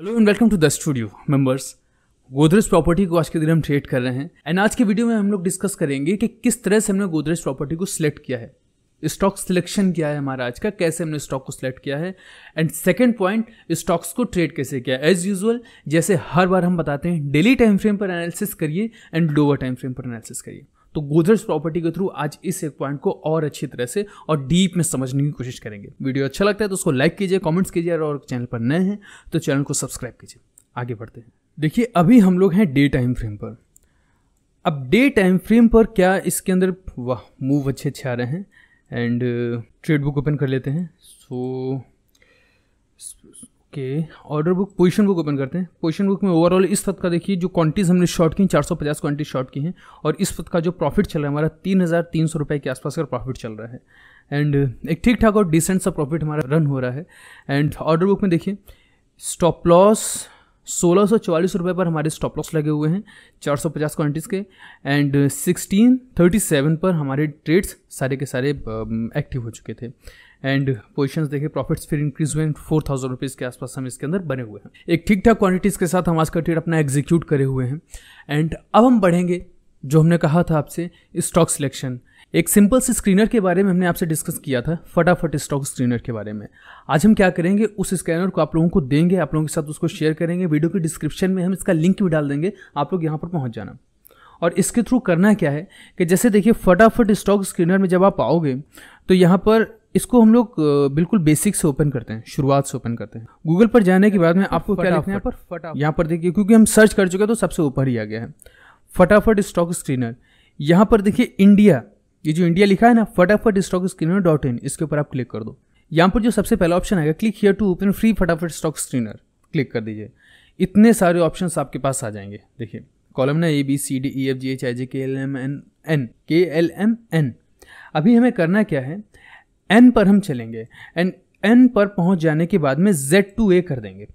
Hello and welcome to the studio members Godrej property को आज के दिन हम ट्रेड कर रहे हैं एंड आज के वीडियो में हम लोग डिस्कस करेंगे कि किस तरह से हमने गोदरेज प्रॉपर्टी को सिलेक्ट किया है स्टॉक सिलेक्शन क्या है हमारा आज का कैसे हमने स्टॉक को सिलेक्ट किया है एंड सेकेंड पॉइंट स्टॉक्स को ट्रेड कैसे किया एज यूजल जैसे हर बार हम बताते हैं डेली टाइम फ्रेम पर एनालिसिस करिए एंड लोअर टाइम फ्रेम पर एनालिसिस करिए तो गोदर्स प्रॉपर्टी के थ्रू आज इस एक पॉइंट को और अच्छी तरह से और डीप में समझने की कोशिश करेंगे वीडियो अच्छा लगता है तो उसको लाइक कीजिए कॉमेंट्स कीजिए और चैनल पर नए हैं तो चैनल को सब्सक्राइब कीजिए आगे बढ़ते हैं देखिए अभी हम लोग हैं डे टाइम फ्रेम पर अब डे टाइम फ्रेम पर क्या इसके अंदर वाह मूव अच्छे अच्छे आ रहे हैं एंड ट्रेड बुक ओपन कर लेते हैं so so, okay order book position book open करते हैं पोजिशन बुक में ओवरऑल इस वक्त का देखिए जो क्वांटिटीज़ हमने शॉर्ट की 450 क्वांटिटी शॉर्ट की हैं और इस वक्त का जो प्रॉफिट चल रहा है हमारा तीन हज़ार तीन सौ रुपये के आसपास का प्रॉफिट चल रहा है एंड एक ठीक ठाक और डिसेंट सा प्रॉफिट हमारा रन हो रहा है एंड ऑर्डर बुक में देखिए स्टॉप लॉस सोलह सौ चवालीस रुपये पर हमारे स्टॉप लॉस लगे हुए हैं चार सौ पचास क्वान्टिटीज़ के एंड सिक्सटीन थर्टी सेवन पर हमारे ट्रेड्स सारे के सारे एक्टिव हो चुके थे एंड पोजिशन देखिए प्रॉफिट्स फिर इंक्रीज हुए फोर थाउजेंड रुपीज़ के आसपास हम इसके अंदर बने हुए हैं एक ठीक ठाक क्वांटिटीज़ के साथ हम आज का ट्रेड अपना एग्जीक्यूट करे हुए हैं एंड अब हम बढ़ेंगे जो हमने कहा था आपसे स्टॉक सिलेक्शन एक सिंपल से स्क्रीनर के बारे में हमने आपसे डिस्कस किया था फटाफट स्टॉक स्क्रीनर के बारे में आज हम क्या करेंगे उस स्कैनर को आप लोगों को देंगे आप लोगों के साथ उसको शेयर करेंगे वीडियो के डिस्क्रिप्शन में हम इसका लिंक भी डाल देंगे आप लोग यहाँ पर पहुँच जाना और इसके थ्रू करना क्या है कि जैसे देखिए फटाफट स्टॉक स्क्रीनर में जब आप आओगे तो यहाँ पर इसको हम लोग बिल्कुल बेसिक से ओपन करते हैं शुरुआत से ओपन करते हैं गूगल पर जाने के बाद में आपको क्या लिखना है पर यहाँ पर देखिए क्योंकि हम सर्च कर चुके हैं तो सबसे ऊपर ही आ गया है फटाफट स्टॉक स्क्रीनर यहाँ पर देखिए इंडिया ये जो इंडिया लिखा है ना फटाफट स्टॉक स्क्रीनर डॉट इन इसके ऊपर आप क्लिक कर दो यहाँ पर जो सबसे पहला ऑप्शन आएगा click here to open free फटाफट स्टॉक स्क्रीनर क्लिक कर दीजिए इतने सारे ऑप्शन आपके पास आ जाएंगे देखिए कॉलम ना A B C D E F G H I J K L M N N K L M N अभी हमें करना क्या है एन पर हम चलेंगे एंड एन पर पहुंच जाने के बाद में जेड टू ए कर देंगे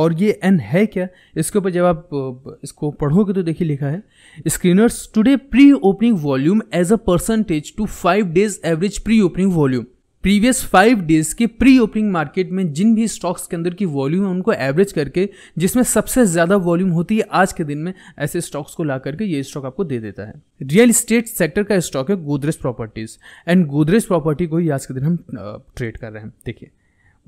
और ये एन है क्या इसके ऊपर जब आप इसको पढ़ोगे तो देखिए लिखा है screeners today pre opening volume as a percentage to five days average pre opening volume previous five days के प्री ओपनिंग मार्केट में जिन भी स्टॉक्स के अंदर की वॉल्यूम है उनको एवरेज करके जिसमें सबसे ज़्यादा वॉल्यूम होती है आज के दिन में ऐसे स्टॉक्स को ला करके ये स्टॉक आपको दे देता है रियल इस्टेट सेक्टर का स्टॉक है Godrej properties and Godrej property को ही आज के दिन हम ट्रेड कर रहे हैं देखिए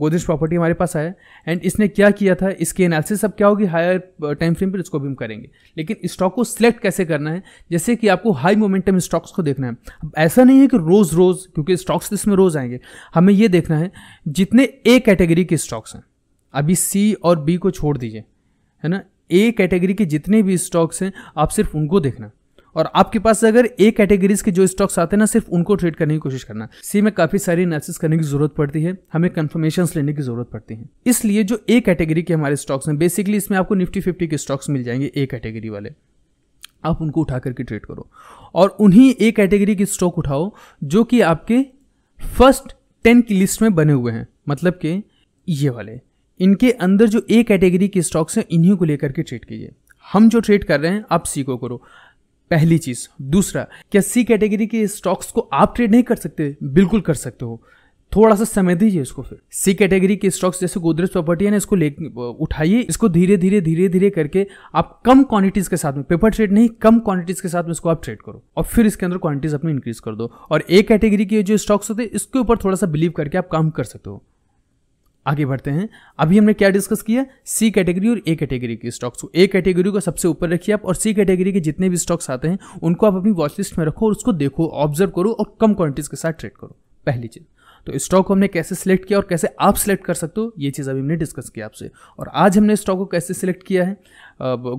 गोदरेज प्रॉपर्टी हमारे पास आया एंड इसने क्या किया था इसकी एनालिसिस अब क्या होगी हायर टाइम फ्रेम पर इसको भी हम करेंगे लेकिन स्टॉक को सिलेक्ट कैसे करना है जैसे कि आपको हाई मोमेंटम स्टॉक्स को देखना है अब ऐसा नहीं है कि रोज़ रोज़ क्योंकि स्टॉक्स तो इसमें रोज़ आएंगे हमें ये देखना है जितने ए कैटेगरी के स्टॉक्स हैं अभी सी और बी को छोड़ दीजिए है ना ए कैटेगरी के जितने भी स्टॉक्स हैं आप सिर्फ उनको देखना और आपके पास अगर ए कैटेगरीज के जो स्टॉक्स आते हैं ना सिर्फ उनको ट्रेड करने की कोशिश करना सी में काफी सारी एनालिसिस करने की जरूरत पड़ती है हमें कंफर्मेशन लेने की जरूरत पड़ती है इसलिए जो ए कैटेगरी के हमारे स्टॉक्स हैं बेसिकली इसमें आपको निफ्टी फिफ्टी के स्टॉक्स मिल जाएंगे ए कैटेगरी वाले आप उनको उठा करके ट्रेड करो और उन्हीं ए कैटेगरी के स्टॉक उठाओ जो कि आपके फर्स्ट टेन की लिस्ट में बने हुए हैं मतलब के ये वाले इनके अंदर जो ए कैटेगरी के स्टॉक्स हैं इन्हीं को लेकर के ट्रेड कीजिए हम जो ट्रेड कर रहे हैं आप सी को करो पहली चीज दूसरा क्या सी कैटेगरी के स्टॉक्स को आप ट्रेड नहीं कर सकते बिल्कुल कर सकते हो थोड़ा सा समय दीजिए इसको फिर सी कैटेगरी के स्टॉक्स जैसे गोदरेज प्रॉपर्टी है ना इसको ले उठाइए इसको धीरे धीरे धीरे धीरे करके आप कम क्वांटिटीज के साथ में पेपर ट्रेड नहीं कम क्वांटिटीज के साथ में इसको आप ट्रेड करो और फिर इसके अंदर क्वांटिटीज अपनी इंक्रीज कर दो और ए कैटेगरी के जो स्टॉक्स होते हैं इसके ऊपर थोड़ा सा बिलीव करके आप काम कर सकते हो आगे बढ़ते हैं अभी हमने क्या डिस्कस किया सी कैटेगरी और ए कैटेगरी के स्टॉक्स ए कैटेगरी को सबसे ऊपर रखिए आप और सी कैटेगरी के जितने भी स्टॉक्स आते हैं उनको आप अपनी वॉचलिस्ट में रखो और उसको देखो ऑब्जर्व करो और कम क्वांटिटीज के साथ ट्रेड करो पहली चीज़ तो स्टॉक को हमने कैसे सिलेक्ट किया और कैसे आप सिलेक्ट कर सकते हो ये चीज़ अभी हमने डिस्कस किया आपसे और आज हमने स्टॉक को कैसे सिलेक्ट किया है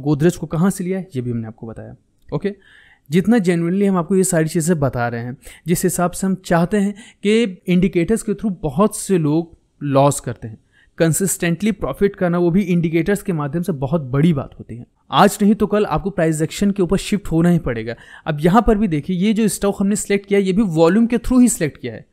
गोदरेज को कहाँ से लिया है ये भी हमने आपको बताया ओके जितना जेनुअनली हम आपको ये सारी चीज़ें बता रहे हैं जिस हिसाब से हम चाहते हैं कि इंडिकेटर्स के थ्रू बहुत से लोग लॉस करते हैं कंसिस्टेंटली प्रॉफिट करना वो भी इंडिकेटर्स के माध्यम से बहुत बड़ी बात होती है आज नहीं तो कल आपको प्राइस एक्शन के ऊपर शिफ्ट होना ही पड़ेगा अब यहाँ पर भी देखिए ये जो स्टॉक हमने सेलेक्ट किया ये भी वॉल्यूम के थ्रू ही सिलेक्ट किया है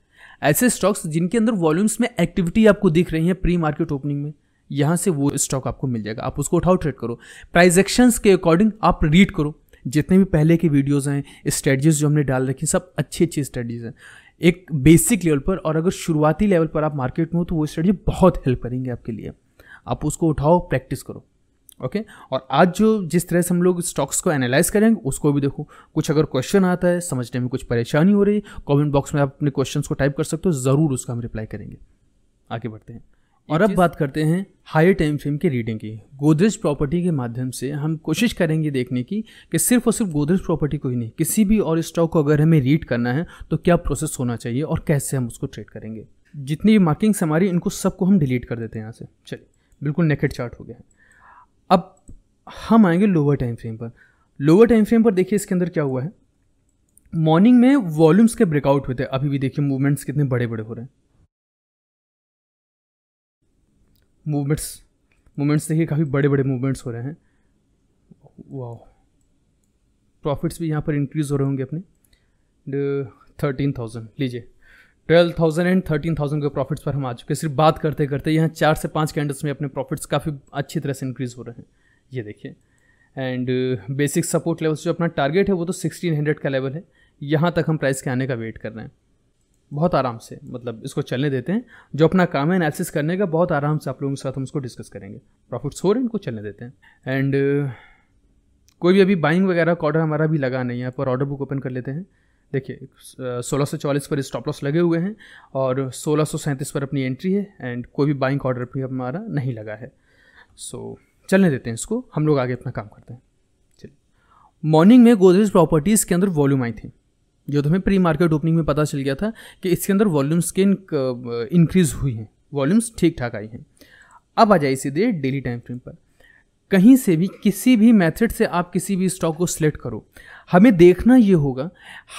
ऐसे स्टॉक्स जिनके अंदर वॉल्यूम्स में एक्टिविटी आपको दिख रही है प्री मार्केट ओपनिंग में यहाँ से वो स्टॉक आपको मिल जाएगा आप उसको उठाओ ट्रेड करो प्राइस एक्शन के अकॉर्डिंग आप रीड करो जितने भी पहले के वीडियोज़ हैं स्ट्रेटजीज जो हमने डाल रखी सब अच्छी अच्छी स्ट्रेटजीज हैं एक बेसिक लेवल पर और अगर शुरुआती लेवल पर आप मार्केट में हो तो वो स्ट्रेटजी बहुत हेल्प करेंगे आपके लिए आप उसको उठाओ प्रैक्टिस करो ओके okay? और आज जो जिस तरह से हम लोग स्टॉक्स को एनालाइज करेंगे उसको भी देखो कुछ अगर क्वेश्चन आता है समझने में कुछ परेशानी हो रही है कमेंट बॉक्स में आप अपने क्वेश्चंस को टाइप कर सकते हो ज़रूर उसका हम रिप्लाई करेंगे आगे बढ़ते हैं और अब बात करते हैं हायर टाइम फ्रेम के रीडिंग की गोदरेज प्रॉपर्टी के माध्यम से हम कोशिश करेंगे देखने की कि सिर्फ और सिर्फ गोदरेज प्रॉपर्टी को ही नहीं किसी भी और स्टॉक को अगर हमें रीड करना है तो क्या प्रोसेस होना चाहिए और कैसे हम उसको ट्रेड करेंगे जितनी भी मार्किंग्स हमारी इनको सबको हम डिलीट कर देते हैं यहाँ से चलिए बिल्कुल नेकेट चार्ट हो गया है अब हम आएंगे लोअर टाइम फ्रेम पर लोअर टाइम फ्रेम पर देखिए इसके अंदर क्या हुआ है मॉर्निंग में वॉल्यूम्स के ब्रेकआउट हुए थे अभी भी देखिए मूवमेंट्स कितने बड़े बड़े हो रहे हैं मूवमेंट्स मूवमेंट्स देखिए काफ़ी बड़े बड़े मूवमेंट्स हो रहे हैं वाह प्रॉफिट्स भी यहाँ पर इंक्रीज़ हो रहे होंगे अपने थर्टीन थाउजेंड लीजिए twelve thousand and thirteen thousand के प्रॉफिट्स पर हम आ चुके सिर्फ बात करते करते यहाँ चार से पाँच कैंडल्स में अपने प्रॉफिट्स काफ़ी अच्छी तरह से इंक्रीज़ हो रहे हैं ये देखिए एंड बेसिक सपोर्ट लेवल्स जो अपना टारगेट है वो तो सिक्सटीन हंड्रेड का लेवल है यहाँ तक हम प्राइस के आने का वेट कर रहे हैं बहुत आराम से मतलब इसको चलने देते हैं जो अपना काम है एनालिसिस करने का बहुत आराम से आप लोगों के साथ हम उसको डिस्कस करेंगे प्रॉफिट्स हो रहे हैं इनको चलने देते हैं एंड कोई भी अभी बाइंग वगैरह का ऑर्डर हमारा भी लगा नहीं है पर ऑर्डर बुक ओपन कर लेते हैं देखिए सोलह सौ चौवालीस पर स्टॉप लॉस लगे हुए हैं और सोलह सौ सैंतीस पर अपनी एंट्री है एंड कोई भी बाइंग ऑर्डर भी हमारा नहीं लगा है सो so, चलने देते हैं इसको हम लोग आगे अपना काम करते हैं चलिए मॉर्निंग में गोदरेज प्रॉपर्टीज़ के अंदर वॉल्यूम आई थी जो तुम्हें प्री मार्केट ओपनिंग में पता चल गया था कि इसके अंदर वॉल्यूम्स के इंक्रीज हुई हैं वॉल्यूम्स ठीक ठाक आई हैं अब आ जाए सीधे डेली टाइम फ्रेम पर कहीं से भी किसी भी मेथड से आप किसी भी स्टॉक को सिलेक्ट करो हमें देखना ये होगा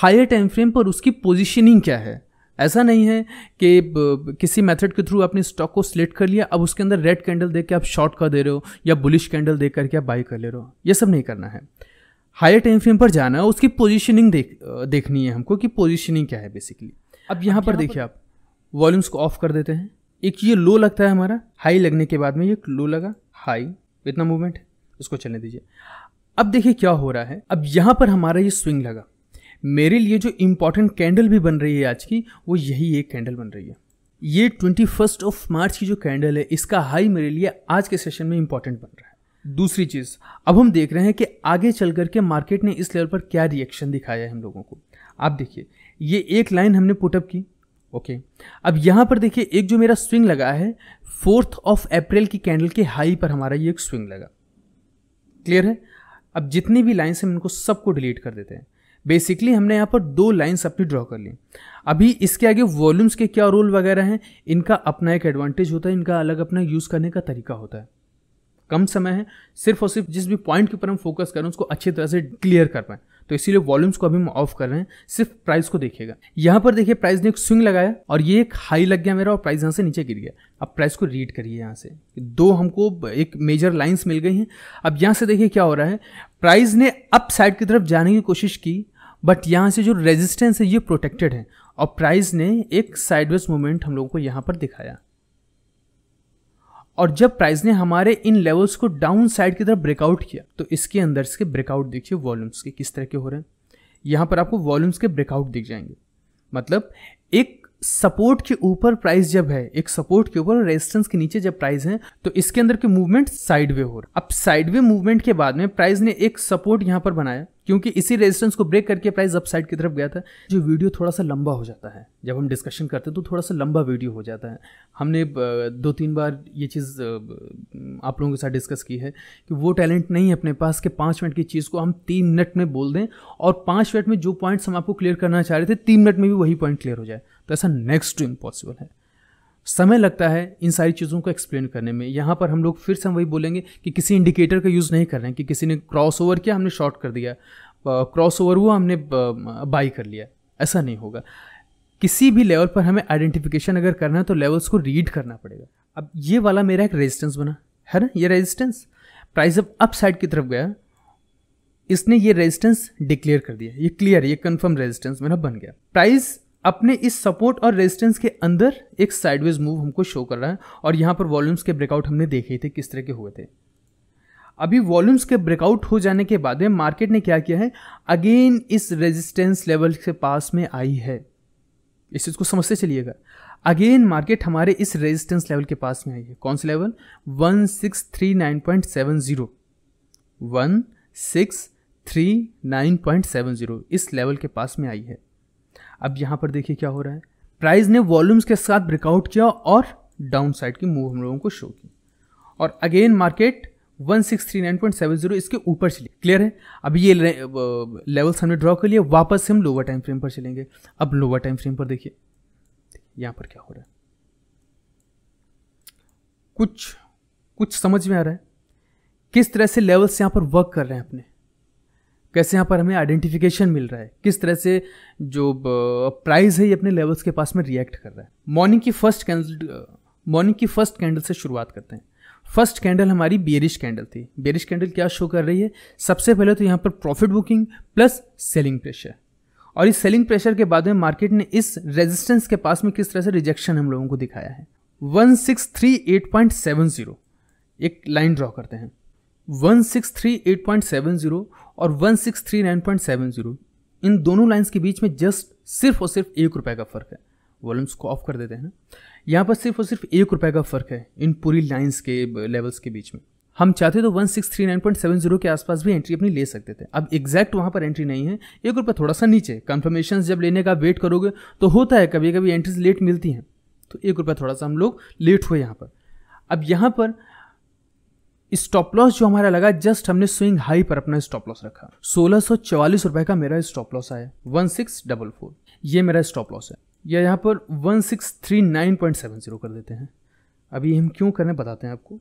हायर टाइम फ्रेम पर उसकी पोजिशनिंग क्या है ऐसा नहीं है कि किसी मेथड के थ्रू आपने स्टॉक को सिलेक्ट कर लिया अब उसके अंदर रेड कैंडल देख के आप शॉर्ट कर दे रहे हो या बुलिश कैंडल देख करके आप बाई कर ले रहे हो यह सब नहीं करना है हायर टाइम फ्रेम पर जाना है उसकी पोजीशनिंग देख देखनी है हमको कि पोजीशनिंग क्या है बेसिकली अब यहाँ पर देखिए आप वॉल्यूम्स को ऑफ कर देते हैं एक ये लो लगता है हमारा हाई लगने के बाद में ये लो लगा हाई इतना मूवमेंट उसको चलने दीजिए अब देखिए क्या हो रहा है अब यहाँ पर हमारा ये स्विंग लगा मेरे लिए जो इम्पोर्टेंट कैंडल भी बन रही है आज की वो यही एक कैंडल बन रही है ये ट्वेंटी फर्स्ट ऑफ मार्च की जो कैंडल है इसका हाई मेरे लिए आज के सेशन में इम्पोर्टेंट बन रहा है दूसरी चीज़ अब हम देख रहे हैं कि आगे चल करके मार्केट ने इस लेवल पर क्या रिएक्शन दिखाया है हम लोगों को आप देखिए ये एक लाइन हमने पुटअप की ओके अब यहां पर देखिए एक जो मेरा स्विंग लगा है फोर्थ ऑफ अप्रैल की कैंडल के हाई पर हमारा ये एक स्विंग लगा क्लियर है अब जितनी भी लाइन्स हैं उनको सबको डिलीट कर देते हैं बेसिकली हमने यहाँ पर दो लाइन्स अपनी ड्रॉ कर ली अभी इसके आगे वॉल्यूम्स के क्या रोल वगैरह हैं इनका अपना एक एडवांटेज होता है इनका अलग अपना यूज़ करने का तरीका होता है कम समय है सिर्फ और सिर्फ जिस भी पॉइंट के ऊपर हम फोकस करें उसको अच्छी तरह से क्लियर कर पाए तो इसीलिए वॉल्यूम्स को अभी हम ऑफ कर रहे हैं सिर्फ प्राइस को देखिएगा यहां पर देखिए प्राइस ने एक स्विंग लगाया और ये एक हाई लग गया मेरा और प्राइस यहाँ से नीचे गिर गया अब प्राइस को रीड करिए यहाँ से दो हमको एक मेजर लाइंस मिल गई हैं अब यहां से देखिए क्या हो रहा है प्राइस ने अप साइड की तरफ जाने की कोशिश की बट यहाँ से जो रेजिस्टेंस है ये प्रोटेक्टेड है और प्राइस ने एक साइडवेज मूवमेंट हम लोगों को यहाँ पर दिखाया और जब प्राइस ने हमारे इन लेवल्स को डाउन साइड की तरफ ब्रेकआउट किया तो इसके अंदर से ब्रेकआउट देखिए वॉल्यूम्स के किस तरह के हो रहे हैं यहाँ पर आपको वॉल्यूम्स के ब्रेकआउट दिख जाएंगे मतलब एक सपोर्ट के ऊपर प्राइस जब है एक सपोर्ट के ऊपर रेजिस्टेंस के नीचे जब प्राइस है तो इसके अंदर के मूवमेंट साइडवे हो रहा अब साइडवे मूवमेंट के बाद में प्राइस ने एक सपोर्ट यहाँ पर बनाया क्योंकि इसी रेजिस्टेंस को ब्रेक करके प्राइस अपसाइड की तरफ गया था जो वीडियो थोड़ा सा लंबा हो जाता है जब हम डिस्कशन करते हैं तो थोड़ा सा लंबा वीडियो हो जाता है हमने दो तीन बार ये चीज़ आप लोगों के साथ डिस्कस की है कि वो टैलेंट नहीं है अपने पास कि पाँच मिनट की चीज़ को हम तीन मिनट में बोल दें और पाँच मिनट में जो पॉइंट्स हम आपको क्लियर करना चाह रहे थे तीन मिनट में भी वही पॉइंट क्लियर हो जाए तो ऐसा नेक्स्ट टू इम्पॉसिबल है समय लगता है इन सारी चीज़ों को एक्सप्लेन करने में यहाँ पर हम लोग फिर से हम वही बोलेंगे कि किसी इंडिकेटर का यूज़ नहीं कर रहे हैं कि किसी ने क्रॉस ओवर किया हमने शॉर्ट कर दिया क्रॉस ओवर हुआ हमने बाई कर लिया ऐसा नहीं होगा किसी भी लेवल पर हमें आइडेंटिफिकेशन अगर करना है तो लेवल्स को रीड करना पड़ेगा अब ये वाला मेरा एक रेजिस्टेंस बना है ना ये रेजिस्टेंस प्राइस जब अप साइड की तरफ गया इसने ये रेजिस्टेंस डिक्लेयर कर दिया ये क्लियर ये कंफर्म रेजिस्टेंस मेरा बन गया प्राइस अपने इस सपोर्ट और रेजिस्टेंस के अंदर एक साइडवेज मूव हमको शो कर रहा है और यहाँ पर वॉल्यूम्स के ब्रेकआउट हमने देखे थे किस तरह के हुए थे अभी वॉल्यूम्स के ब्रेकआउट हो जाने के बाद में मार्केट ने क्या किया है अगेन इस रेजिस्टेंस लेवल के पास में आई है इस चीज़ को समझते चलिएगा अगेन मार्केट हमारे इस रेजिस्टेंस लेवल के पास में आई है कौन सा level one six three nine point seven zero one six three nine point seven zero इस लेवल के पास में आई है अब यहाँ पर देखिए क्या हो रहा है प्राइस ने वॉल्यूम्स के साथ ब्रेकआउट किया और डाउन साइड की मूव हम लोगों को शो की और अगेन मार्केट 1639.70 इसके ऊपर चली क्लियर है अब ये लेवल्स uh, हमने ड्रॉ कर लिए वापस से हम लोअर टाइम फ्रेम पर चलेंगे अब लोअर टाइम फ्रेम पर देखिए यहाँ पर क्या हो रहा है कुछ कुछ समझ में आ रहा है किस तरह से लेवल्स यहाँ पर वर्क कर रहे हैं अपने कैसे यहाँ पर हमें आइडेंटिफिकेशन मिल रहा है किस तरह से जो प्राइस है ये अपने लेवल्स के पास में रिएक्ट कर रहा है मॉर्निंग की फर्स्ट कैंडल मॉर्निंग की फर्स्ट कैंडल से शुरुआत करते हैं फर्स्ट कैंडल हमारी बेरिश कैंडल थी बेरिश कैंडल क्या शो कर रही है सबसे पहले तो यहाँ पर profit booking plus selling pressure और इस सेलिंग प्रेशर के बाद में मार्केट ने इस रेजिस्टेंस के पास में किस तरह से रिजेक्शन हम लोगों को दिखाया है वन एक लाइन ड्रॉ करते हैं 1638.70 और 1639.70 इन दोनों लाइंस के बीच में जस्ट सिर्फ और सिर्फ एक रुपए का फ़र्क है वॉल्यूम्स को ऑफ कर देते हैं यहाँ पर सिर्फ और सिर्फ एक रुपए का फ़र्क है इन पूरी लाइंस के लेवल्स के बीच में हम चाहते तो 1639.70 के आसपास भी एंट्री अपनी ले सकते थे अब एग्जैक्ट वहाँ पर एंट्री नहीं है एक रुपये थोड़ा सा नीचे कन्फर्मेशन जब लेने का वेट करोगे तो होता है कभी कभी एंट्रीज लेट मिलती हैं तो एक रुपये थोड़ा सा हम लोग लेट हुए यहाँ पर अब यहाँ पर स्टॉप लॉस जो हमारा लगा जस्ट हमने स्विंग हाई पर अपना स्टॉप लॉस रखा सोलह सौ रुपए का मेरा स्टॉप लॉस आया वन सिक्स डबल फोर ये मेरा स्टॉप लॉस है या यहाँ पर one six three nine point seven zero कर देते हैं अभी हम क्यों करें बताते हैं आपको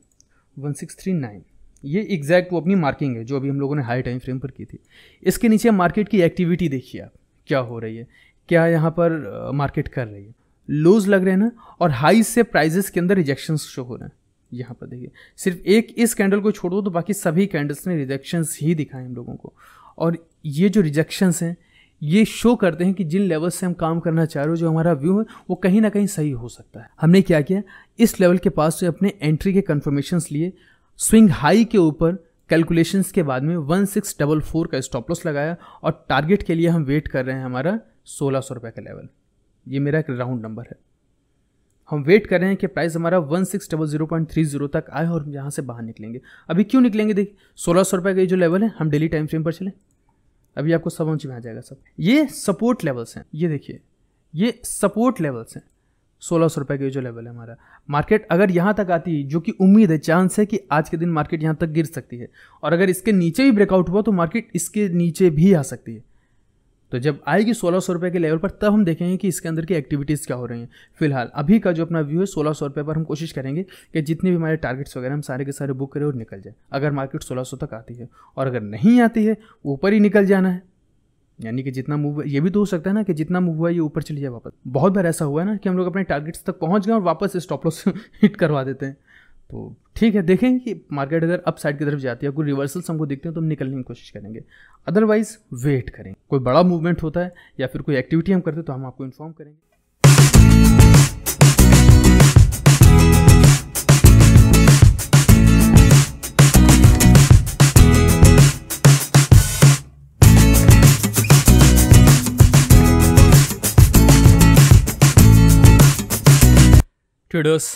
वन सिक्स थ्री नाइन ये एग्जैक्ट वो अपनी मार्किंग है जो अभी हम लोगों ने हाई टाइम फ्रेम पर की थी इसके नीचे मार्केट की एक्टिविटी देखिए आप क्या हो रही है क्या यहाँ पर मार्केट uh, कर रही है लोज लग रहे हैं ना और हाई से प्राइजेस के अंदर रिजेक्शन शो हो रहे हैं यहाँ पर देखिए सिर्फ एक इस कैंडल को छोड़ दो तो बाकी सभी कैंडल्स ने रिजेक्शंस ही दिखाए हम लोगों को और ये जो रिजेक्शंस हैं ये शो करते हैं कि जिन लेवल से हम काम करना चाह रहे हो जो हमारा व्यू है वो कहीं ना कहीं सही हो सकता है हमने क्या किया इस लेवल के पास से अपने एंट्री के कन्फर्मेशन लिए स्विंग हाई के ऊपर कैलकुलेशंस के बाद में वन सिक्स डबल फोर का स्टॉप लॉस लगाया और टारगेट के लिए हम वेट कर रहे हैं हमारा सोलह सौ रुपये का लेवल ये मेरा एक राउंड नंबर है हम वेट कर रहे हैं कि प्राइस हमारा one six double zero point three zero तक आए और यहाँ से बाहर निकलेंगे अभी क्यों निकलेंगे देखिए सोलह सौ रुपये का ये जो लेवल है हम डेली टाइम फ्रेम पर चलें अभी आपको समझ में आ जाएगा सब ये सपोर्ट लेवल्स हैं ये देखिए ये सपोर्ट लेवल्स हैं सोलह सौ रुपये का ये जो लेवल है हमारा मार्केट अगर यहाँ तक आती जो कि उम्मीद है चांस है कि आज के दिन मार्केट यहाँ तक गिर सकती है और अगर इसके नीचे भी ब्रेकआउट हुआ तो मार्केट इसके नीचे भी आ सकती है तो जब आएगी सोलह सौ रुपये के लेवल पर तब हम देखेंगे कि इसके अंदर की एक्टिविटीज़ क्या हो रही हैं फिलहाल अभी का जो अपना व्यू है सोलह सौ रुपये पर हम कोशिश करेंगे कि जितने भी हमारे टारगेट्स वगैरह हम सारे के सारे बुक करें और निकल जाए अगर मार्केट सोलह सौ तक आती है और अगर नहीं आती है ऊपर ही निकल जाना है यानी कि जितना मूव ये भी तो हो सकता है ना कि जितना मूव हुआ ये ऊपर चली जाए वापस बहुत बार ऐसा हुआ है ना कि हम लोग अपने टारगेट्स तक पहुंच गए और वापस स्टॉप लॉस हिट करवा देते हैं तो ठीक है देखें कि मार्केट अगर अप साइड की तरफ जाती है कोई रिवर्सल्स हमको देखते हैं तो हम निकलने की कोशिश करेंगे अदरवाइज वेट करें कोई बड़ा मूवमेंट होता है या फिर कोई एक्टिविटी हम करते हैं तो हम आपको इन्फॉर्म करेंगे ट्रेडर्स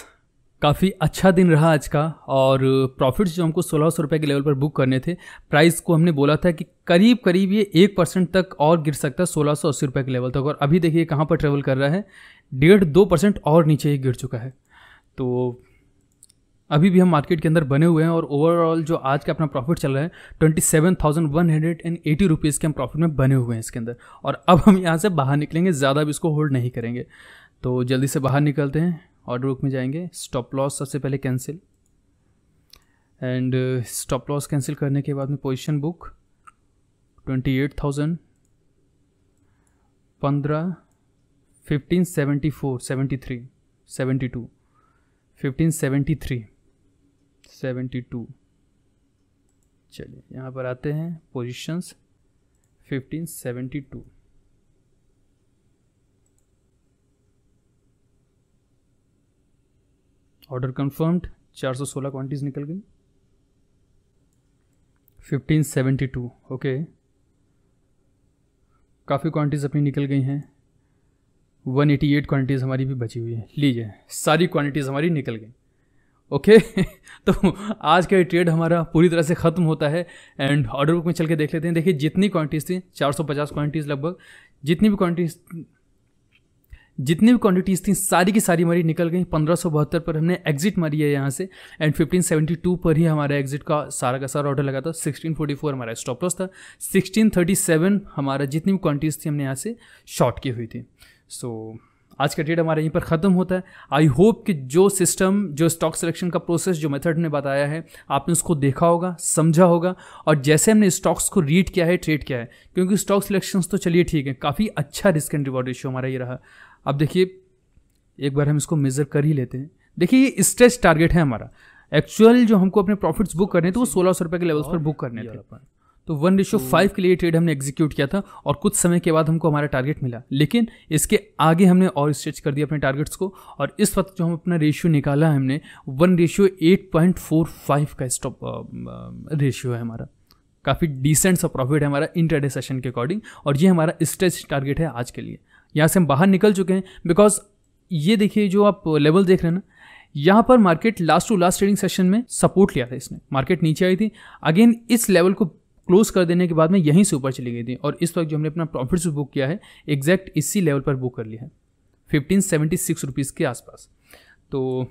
काफ़ी अच्छा दिन रहा आज का और प्रॉफिट्स जो हमको सोलह सौ रुपये के लेवल पर बुक करने थे प्राइस को हमने बोला था कि करीब करीब ये एक परसेंट तक और गिर सकता है सोलह सौ अस्सी रुपये के लेवल तक और अभी देखिए कहाँ पर ट्रेवल कर रहा है डेढ़ दो परसेंट और नीचे ही गिर चुका है तो अभी भी हम मार्केट के अंदर बने हुए हैं और ओवरऑल जो आज का अपना प्रॉफिट चल रहा है twenty seven thousand one hundred and eighty rupees के हम प्रॉफिट में बने हुए हैं इसके अंदर और अब हम यहाँ से बाहर निकलेंगे ज़्यादा भी इसको होल्ड नहीं करेंगे तो जल्दी से बाहर निकलते हैं ऑर्डर बुक में जाएंगे स्टॉप लॉस सबसे पहले cancel and uh, stop loss cancel करने के बाद में position book twenty eight thousand पंद्रह fifteen seventy four seventy three seventy two fifteen seventy three seventy two चलिए यहाँ पर आते हैं positions fifteen seventy two order confirmed 416 quantities निकल गई 1572 ओके काफ़ी क्वांटिटीज़ अपनी निकल गई हैं 188 क्वांटिटीज़ हमारी भी बची हुई है लीजिए सारी क्वांटिटीज़ हमारी निकल गई ओके तो आज का ट्रेड हमारा पूरी तरह से ख़त्म होता है एंड ऑर्डर बुक में चल के देख लेते हैं देखिए जितनी क्वांटिटीज़ थी 450 क्वांटिटीज़ लगभग जितनी भी क्वांटिटीज़ जितनी भी क्वांटिटीज़ थी सारी की सारी हमारी निकल गई पंद्रह पर हमने एग्जिट मारी है यहाँ से एंड 1572 पर ही हमारा एग्जिट का सारा का सारा ऑर्डर लगा था 1644 हमारा स्टॉप लॉस था 1637 हमारा जितनी भी क्वांटिटीज़ थी हमने यहाँ से शॉर्ट की हुई थी सो so, आज का ट्रेड हमारा यहीं पर ख़त्म होता है आई होप कि जो सिस्टम जो स्टॉक सिलेक्शन का प्रोसेस जो मेथड ने बताया है आपने उसको देखा होगा समझा होगा और जैसे हमने स्टॉक्स को रीड किया है ट्रेड किया है क्योंकि स्टॉक सिलेक्शंस तो चलिए ठीक है काफ़ी अच्छा रिस्क एंड रिवॉर्ड रेशियो हमारा ये रहा अब देखिए एक बार हम इसको मेज़र कर ही लेते हैं देखिए ये स्ट्रेच टारगेट है हमारा एक्चुअल जो हमको अपने प्रॉफिट्स बुक करने थे तो वो सोलह सौ रुपये के लेवल्स पर बुक करने थे तो वन रेशो फाइव के लिए ट्रेड हमने एग्जीक्यूट किया था और कुछ समय के बाद हमको हमारा टारगेट मिला लेकिन इसके आगे हमने और स्ट्रेच कर दिया अपने टारगेट्स को और इस वक्त जो हम अपना रेशियो निकाला है हमने one ratio eight point four five का स्टॉप रेशियो है हमारा काफ़ी डिसेंट सा प्रॉफिट है हमारा इंटरडे सेशन के अकॉर्डिंग और ये हमारा स्ट्रेच टारगेट है आज के लिए यहाँ से हम बाहर निकल चुके हैं बिकॉज ये देखिए जो आप लेवल देख रहे हैं ना यहाँ पर market last to last trading session में सपोर्ट लिया था इसने मार्केट नीचे आई थी अगेन इस लेवल को क्लोज कर देने के बाद में यहीं से ऊपर चली गई थी और इस वक्त जो हमने अपना प्रॉफिट्स बुक किया है एग्जैक्ट इसी लेवल पर बुक कर लिया है फिफ्टीन सेवेंटी सिक्स रुपीज़ के आसपास तो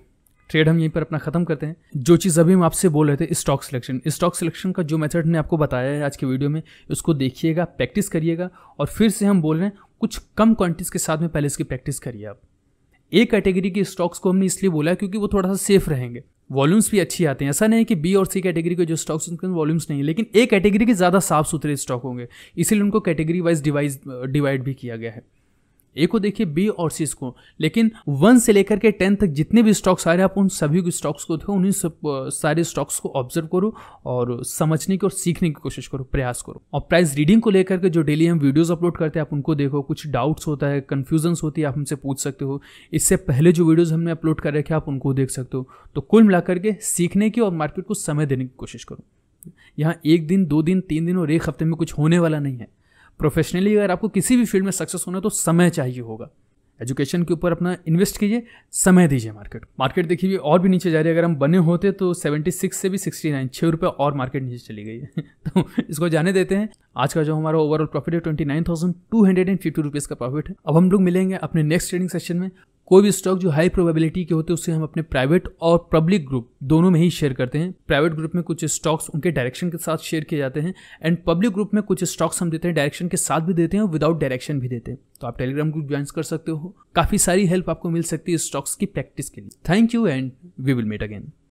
ट्रेड हम यहीं पर अपना ख़त्म करते हैं जो चीज़ अभी हम आपसे बोल रहे थे स्टॉक सिलेक्शन स्टॉक सिलेक्शन का जो मेथड ने आपको बताया है आज के वीडियो में उसको देखिएगा प्रैक्टिस करिएगा और फिर से हम बोल रहे हैं कुछ कम क्वांटिटीज़ के साथ में पहले इसकी प्रैक्टिस करिए आप ए कैटेगरी के स्टॉक्स को हमने इसलिए बोला क्योंकि वो थोड़ा सा सेफ रहेंगे वॉल्यूम्स भी अच्छी आते हैं ऐसा नहीं है कि बी और सी कैटेगरी के जो स्टॉक्स उनके वॉल्यूम्स नहीं है लेकिन ए कैटेगरी के ज़्यादा साफ सुथरे स्टॉक होंगे इसीलिए उनको कैटेगरी वाइज डिवाइज डिवाइड भी किया गया है ए को देखिए बी और सी को लेकिन वन से लेकर के टेन तक जितने भी स्टॉक्स आ रहे हैं आप उन सभी स्टॉक्स को देखो उन्हीं सब सारे स्टॉक्स को ऑब्जर्व करो और समझने की और सीखने की कोशिश करो प्रयास करो और प्राइस रीडिंग को लेकर के जो डेली हम वीडियोस अपलोड करते हैं आप उनको देखो कुछ डाउट्स होता है कन्फ्यूजन्स होती है आप हमसे पूछ सकते हो इससे पहले जो वीडियोज़ हमने अपलोड कर रखे आप उनको देख सकते हो तो कुल मिलाकर के सीखने की और मार्केट को समय देने की कोशिश करो यहाँ एक दिन दो दिन तीन दिन और एक हफ्ते में कुछ होने वाला नहीं है प्रोफेशनली अगर आपको किसी भी फील्ड में सक्सेस होना तो समय चाहिए होगा एजुकेशन के ऊपर अपना इन्वेस्ट कीजिए समय दीजिए मार्केट मार्केट देखिए और भी नीचे जा रही है अगर हम बने होते तो 76 से भी 69 नाइन छः रुपये और मार्केट नीचे चली गई है तो इसको जाने देते हैं आज का जो हमारा ओवरऑल प्रॉफिट है twenty nine thousand two hundred and fifty rupees का प्रॉफिट है अब हम लोग मिलेंगे अपने नेक्स्ट ट्रेडिंग सेशन में कोई भी स्टॉक जो हाई प्रोबेबिलिटी के होते हैं उसे हम अपने प्राइवेट और पब्लिक ग्रुप दोनों में ही शेयर करते हैं प्राइवेट ग्रुप में कुछ स्टॉक्स उनके डायरेक्शन के साथ शेयर किए जाते हैं एंड पब्लिक ग्रुप में कुछ स्टॉक्स हम देते हैं डायरेक्शन के साथ भी देते हैं और विदाउट डायरेक्शन भी देते हैं तो आप टेलीग्राम ग्रुप ज्वाइन कर सकते हो काफ़ी सारी हेल्प आपको मिल सकती है स्टॉक्स की प्रैक्टिस के लिए thank you and we will meet again